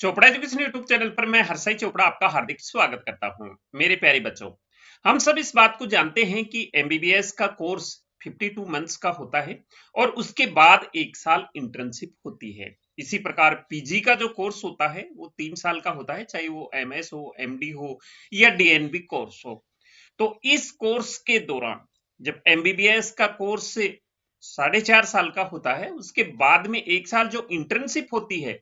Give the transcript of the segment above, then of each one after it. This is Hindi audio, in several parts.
चोपड़ा एजुकेशन यूट्यूब चैनल पर मैं हरसाई चोपड़ा आपका हार्दिक स्वागत करता हूं मेरे प्यारे बच्चों हम सब इस बात को जानते हैं कि एमबीबीएस का कोर्स 52 मंथ्स का होता है और उसके बाद एक साल इंटर्नशिप होती है इसी प्रकार पीजी का जो कोर्स होता है वो तीन साल का होता है चाहे वो एम हो एम हो या डीएनबी कोर्स हो तो इस कोर्स के दौरान जब एमबीबीएस का कोर्स साढ़े चार साल का होता है उसके बाद में एक साल जो इंटर्नशिप होती है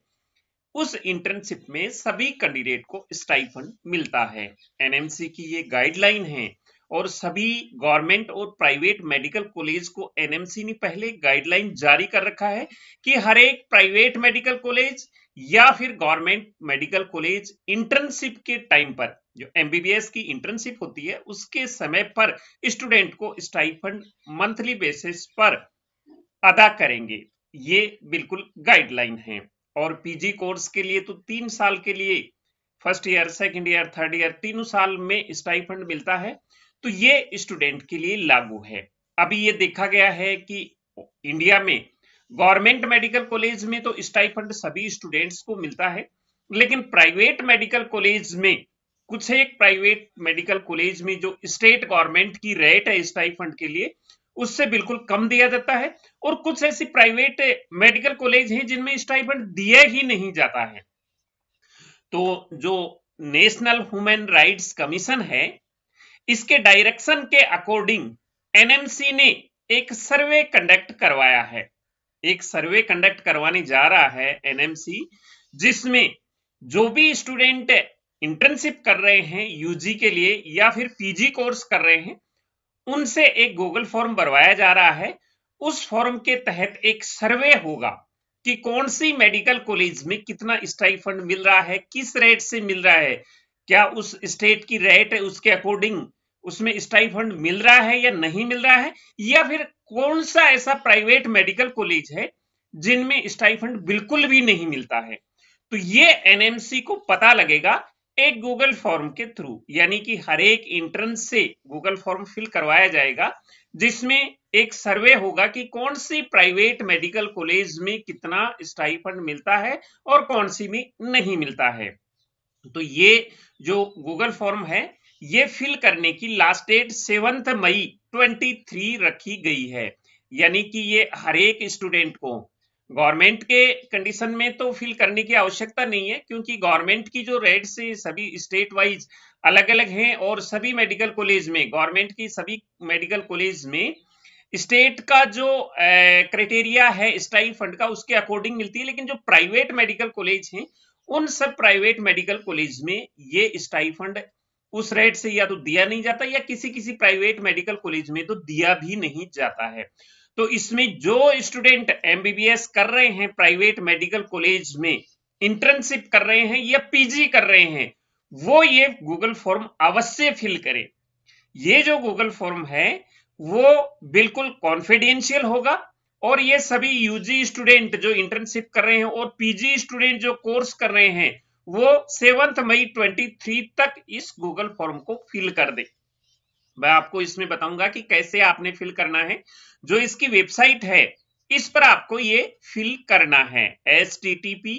उस इंटर्नशिप में सभी कैंडिडेट को स्टाइफंड मिलता है एनएमसी की ये गाइडलाइन है और सभी गवर्नमेंट और प्राइवेट मेडिकल कॉलेज को एनएमसी ने पहले गाइडलाइन जारी कर रखा है कि हर एक प्राइवेट मेडिकल कॉलेज या फिर गवर्नमेंट मेडिकल कॉलेज इंटर्नशिप के टाइम पर जो एमबीबीएस की इंटर्नशिप होती है उसके समय पर स्टूडेंट को स्टाइफंड मंथली बेसिस पर अदा करेंगे ये बिल्कुल गाइडलाइन है और पीजी कोर्स के लिए तो तीन साल के लिए first year second year third year तीनों साल में स्टाइफंड मिलता है तो ये स्टूडेंट के लिए लागू है अभी ये देखा गया है कि इंडिया में गवर्नमेंट मेडिकल कॉलेज में तो स्टाइफंड सभी स्टूडेंट्स को मिलता है लेकिन प्राइवेट मेडिकल कॉलेज में कुछ एक प्राइवेट मेडिकल कॉलेज में जो स्टेट गवर्नमेंट की रेट है स्टाइफंड के लिए उससे बिल्कुल कम दिया जाता है और कुछ ऐसी प्राइवेट मेडिकल कॉलेज हैं जिनमें स्टाइपेंड दिया ही नहीं जाता है तो जो नेशनल ह्यूमन राइट्स कमीशन है इसके डायरेक्शन के अकॉर्डिंग एनएमसी ने एक सर्वे कंडक्ट करवाया है एक सर्वे कंडक्ट करवाने जा रहा है एनएमसी जिसमें जो भी स्टूडेंट इंटर्नशिप कर रहे हैं यूजी के लिए या फिर पीजी कोर्स कर रहे हैं उनसे एक गूगल फॉर्म भरवाया जा रहा है उस फॉर्म के तहत एक सर्वे होगा कि कौन सी मेडिकल कॉलेज में कितना स्टाई फंड मिल रहा है किस रेट से मिल रहा है क्या उस स्टेट की रेट है उसके अकॉर्डिंग उसमें स्टाई फंड मिल रहा है या नहीं मिल रहा है या फिर कौन सा ऐसा प्राइवेट मेडिकल कॉलेज है जिनमें स्टाई फंड बिल्कुल भी नहीं मिलता है तो ये एनएमसी को पता लगेगा एक गूगल फॉर्म के थ्रू यानी कि हर एक इंट्रेंस से गूगल फॉर्म फिल करवाया जाएगा जिसमें एक सर्वे होगा कि कौन सी प्राइवेट मेडिकल कॉलेज में कितना स्टाइफंड मिलता है और कौन सी में नहीं मिलता है तो ये जो गूगल फॉर्म है ये फिल करने की लास्ट डेट सेवंथ मई 23 रखी गई है यानी कि ये हर एक स्टूडेंट को गवर्नमेंट के कंडीशन में तो फिल करने की आवश्यकता नहीं है क्योंकि गवर्नमेंट की जो रेट से सभी स्टेट वाइज अलग अलग हैं और सभी मेडिकल कॉलेज में गवर्नमेंट की सभी मेडिकल कॉलेज में स्टेट का जो क्राइटेरिया है स्टाई फंड का उसके अकॉर्डिंग मिलती है लेकिन जो प्राइवेट मेडिकल कॉलेज हैं उन सब प्राइवेट मेडिकल कॉलेज में ये स्टाई फंड उस रेट से या तो दिया नहीं जाता या किसी किसी प्राइवेट मेडिकल कॉलेज में तो दिया भी नहीं जाता है तो इसमें जो स्टूडेंट एमबीबीएस कर रहे हैं प्राइवेट मेडिकल कॉलेज में इंटर्नशिप कर रहे हैं या पीजी कर रहे हैं वो ये गूगल फॉर्म अवश्य फिल करें ये जो गूगल फॉर्म है वो बिल्कुल कॉन्फिडेंशियल होगा और ये सभी यूजी स्टूडेंट जो इंटर्नशिप कर रहे हैं और पीजी स्टूडेंट जो कोर्स कर रहे हैं वो सेवंथ मई 23 तक इस गूगल फॉर्म को फिल कर दें मैं आपको इसमें बताऊंगा कि कैसे आपने फिल करना है जो इसकी वेबसाइट है इस पर आपको ये फिल करना है एस टी टी पी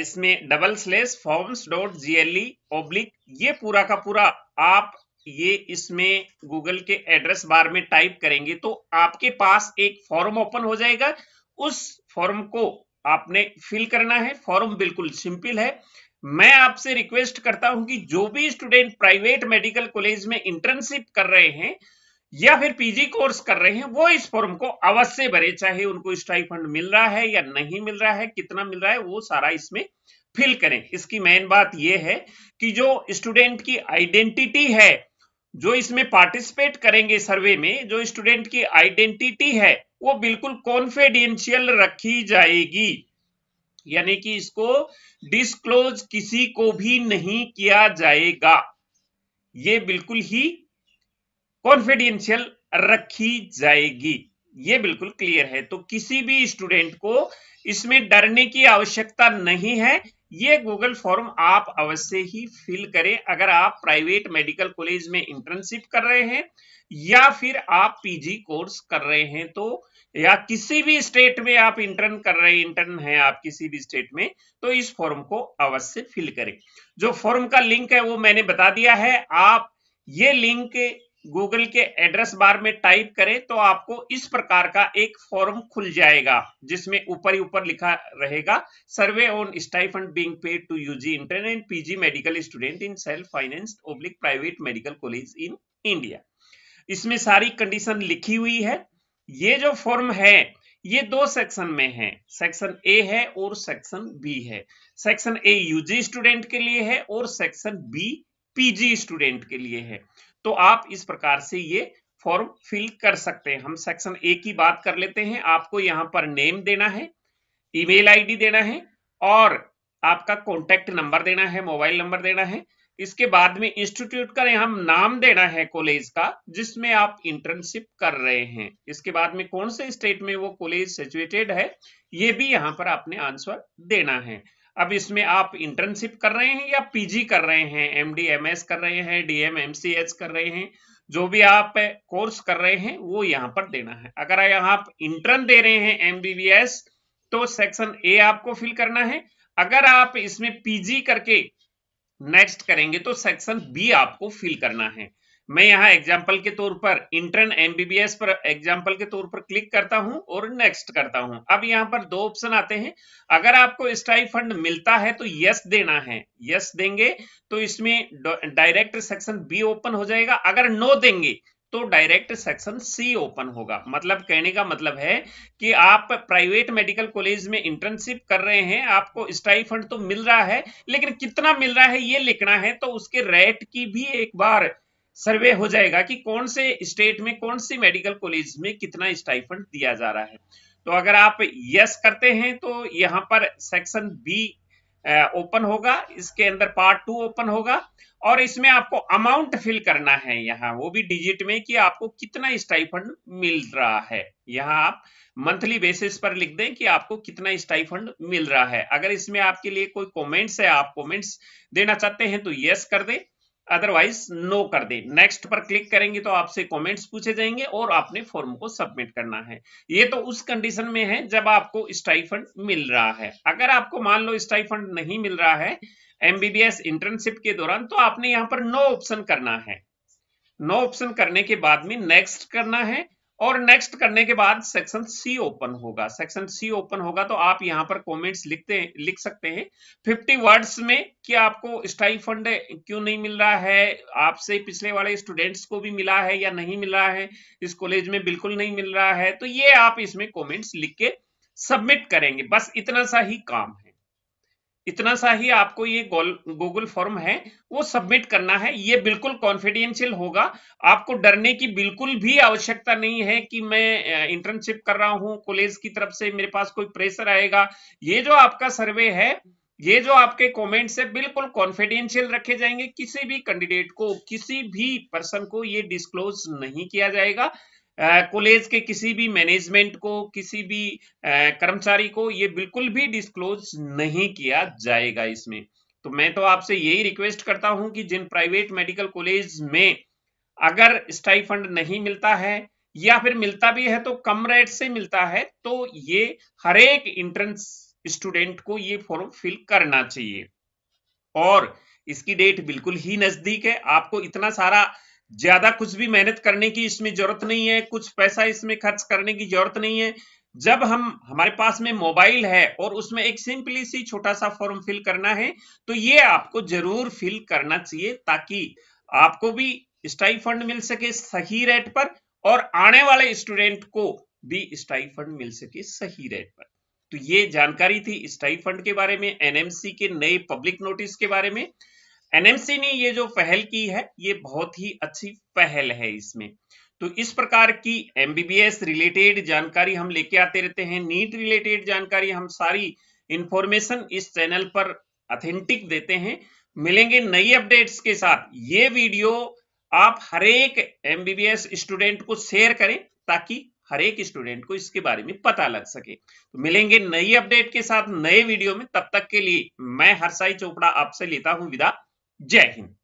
इसमें double slash forms dot G L E oblique ये पूरा का पूरा आप ये इसमें गूगल के एड्रेस बार में टाइप करेंगे तो आपके पास एक फॉर्म ओपन हो जाएगा उस फॉर्म को आपने फिल करना है फॉर्म बिल्कुल सिंपल है मैं आपसे रिक्वेस्ट करता हूं कि जो भी स्टूडेंट प्राइवेट मेडिकल कॉलेज में इंटर्नशिप कर रहे हैं या फिर पीजी कोर्स कर रहे हैं वो इस फॉर्म को अवश्य भरे चाहे उनको फंड मिल रहा है या नहीं मिल रहा है कितना मिल रहा है वो सारा इसमें फिल करें इसकी मेन बात यह है कि जो स्टूडेंट की आइडेंटिटी है जो इसमें पार्टिसिपेट करेंगे सर्वे में जो स्टूडेंट की आइडेंटिटी है वो बिल्कुल कॉन्फिडेंशियल रखी जाएगी यानी कि इसको डिस्क्लोज किसी को भी नहीं किया जाएगा ये बिल्कुल ही कॉन्फिडेंशियल रखी जाएगी ये बिल्कुल क्लियर है तो किसी भी स्टूडेंट को इसमें डरने की आवश्यकता नहीं है ये गूगल फॉर्म आप अवश्य ही फिल करें अगर आप प्राइवेट मेडिकल कॉलेज में इंटर्नशिप कर रहे हैं या फिर आप पीजी कोर्स कर रहे हैं तो या किसी भी स्टेट में आप इंटर्न कर रहे हैं इंटर्न है आप किसी भी स्टेट में तो इस फॉर्म को अवश्य फिल करें जो फॉर्म का लिंक है वो मैंने बता दिया है आप ये लिंक गूगल के एड्रेस बार में टाइप करें तो आपको इस प्रकार का एक फॉर्म खुल जाएगा जिसमें ऊपर ही ऊपर लिखा रहेगा survey on stipend being paid to UG intern and PG medical student in self finance oblique private medical college in India इसमें सारी कंडीशन लिखी हुई है ये जो फॉर्म है ये दो सेक्शन में है सेक्शन ए है और सेक्शन बी है सेक्शन ए यूजी स्टूडेंट के लिए है और सेक्शन बी पीजी स्टूडेंट के लिए है तो आप इस प्रकार से ये फॉर्म फिल कर सकते हैं हम सेक्शन ए की बात कर लेते हैं आपको यहां पर नेम देना है ईमेल आईडी देना है और आपका कॉन्टेक्ट नंबर देना है मोबाइल नंबर देना है इसके बाद में इंस्टीट्यूट का यहां नाम देना है कॉलेज का जिसमें आप इंटर्नशिप कर रहे हैं इसके बाद में कौन से स्टेट में वो कॉलेज सिचुएटेड है ये भी यहाँ पर आपने आंसर देना है अब इसमें आप इंटर्नशिप कर रहे हैं या पीजी कर रहे हैं एमडी एमएस कर रहे हैं डीएम एमसीएच कर रहे हैं जो भी आप कोर्स कर रहे हैं वो यहाँ पर देना है अगर यहाँ आप इंटर्न दे रहे हैं एमबीबीएस तो सेक्शन ए आपको फिल करना है अगर आप इसमें पीजी करके नेक्स्ट करेंगे तो सेक्शन बी आपको फिल करना है मैं यहाँ एग्जाम्पल के तौर पर इंटर्न एमबीबीएस पर एग्जाम्पल के तौर पर क्लिक करता हूं और नेक्स्ट करता हूं अब यहाँ पर दो ऑप्शन आते हैं अगर आपको स्टाई फंड मिलता है तो यस देना है यस देंगे तो इसमें डायरेक्ट सेक्शन बी ओपन हो जाएगा अगर नो देंगे तो डायरेक्ट सेक्शन सी ओपन होगा मतलब कहने का मतलब है कि आप प्राइवेट मेडिकल कॉलेज में इंटर्नशिप कर रहे हैं आपको स्टाई फंड तो मिल रहा है लेकिन कितना मिल रहा है ये लिखना है तो उसके रेट की भी एक बार सर्वे हो जाएगा कि कौन से स्टेट में कौन सी मेडिकल कॉलेज में कितना स्टाई फंड दिया जा रहा है तो अगर आप यस करते हैं तो यहां पर सेक्शन बी ओपन होगा इसके अंदर पार्ट टू ओपन होगा और इसमें आपको अमाउंट फिल करना है यहाँ वो भी डिजिट में कि आपको कितना स्टाइफंड मिल रहा है यहाँ आप मंथली बेसिस पर लिख दें कि आपको कितना स्टाइफंड मिल रहा है अगर इसमें आपके लिए कोई कमेंट्स है आप कमेंट्स देना चाहते हैं तो यस कर दें अदरवाइज नो कर दे नेक्स्ट पर क्लिक करेंगे तो आपसे कमेंट्स पूछे जाएंगे और आपने फॉर्म को सबमिट करना है ये तो उस कंडीशन में है जब आपको स्टाइफंड मिल रहा है अगर आपको मान लो स्टाइफंड नहीं मिल रहा है एमबीबीएस इंटर्नशिप के दौरान तो आपने यहां पर नो ऑप्शन करना है नो ऑप्शन करने के बाद में नेक्स्ट करना है और नेक्स्ट करने के बाद सेक्शन सी ओपन होगा सेक्शन सी ओपन होगा तो आप यहाँ पर कमेंट्स लिखते हैं लिख सकते हैं 50 वर्ड्स में कि आपको फंड क्यों नहीं मिल रहा है आपसे पिछले वाले स्टूडेंट्स को भी मिला है या नहीं मिल रहा है इस कॉलेज में बिल्कुल नहीं मिल रहा है तो ये आप इसमें कॉमेंट्स लिख के सबमिट करेंगे बस इतना सा ही काम है इतना सा ही आपको ये गूगल फॉर्म है वो सबमिट करना है ये बिल्कुल कॉन्फिडेंशियल होगा आपको डरने की बिल्कुल भी आवश्यकता नहीं है कि मैं इंटर्नशिप कर रहा हूं कॉलेज की तरफ से मेरे पास कोई प्रेशर आएगा ये जो आपका सर्वे है ये जो आपके कमेंट्स है बिल्कुल कॉन्फिडेंशियल रखे जाएंगे किसी भी कैंडिडेट को किसी भी पर्सन को ये डिस्क्लोज नहीं किया जाएगा कॉलेज के किसी भी मैनेजमेंट को किसी भी कर्मचारी को ये बिल्कुल भी डिस्क्लोज नहीं किया जाएगा इसमें तो मैं तो आपसे यही रिक्वेस्ट करता हूं कि जिन प्राइवेट मेडिकल कॉलेज में अगर स्टाइफंड नहीं मिलता है या फिर मिलता भी है तो कम रेट से मिलता है तो ये हर एक इंट्रेंस स्टूडेंट को ये फॉर्म फिल करना चाहिए और इसकी डेट बिल्कुल ही नजदीक है आपको इतना सारा ज्यादा कुछ भी मेहनत करने की इसमें जरूरत नहीं है कुछ पैसा इसमें खर्च करने की जरूरत नहीं है जब हम हमारे पास में मोबाइल है और उसमें एक सिंपली सी छोटा सा फॉर्म फिल करना है तो ये आपको जरूर फिल करना चाहिए ताकि आपको भी स्टाई फंड मिल सके सही रेट पर और आने वाले स्टूडेंट को भी स्टाई फंड मिल सके सही रेट पर तो ये जानकारी थी स्टाई फंड के बारे में एनएमसी के नए पब्लिक नोटिस के बारे में एनएमसी ने ये जो पहल की है ये बहुत ही अच्छी पहल है इसमें तो इस प्रकार की एमबीबीएस रिलेटेड जानकारी हम लेके आते रहते हैं नीट रिलेटेड e जानकारी हम सारी इंफॉर्मेशन इस चैनल पर अथेंटिक देते हैं मिलेंगे नई अपडेट्स के साथ ये वीडियो आप हरेक एमबीबीएस स्टूडेंट को शेयर करें ताकि हरेक स्टूडेंट को इसके बारे में पता लग सके तो मिलेंगे नई अपडेट के साथ नए वीडियो में तब तक के लिए मैं हरसाई चोपड़ा आपसे लेता हूं विदा Jai Hind.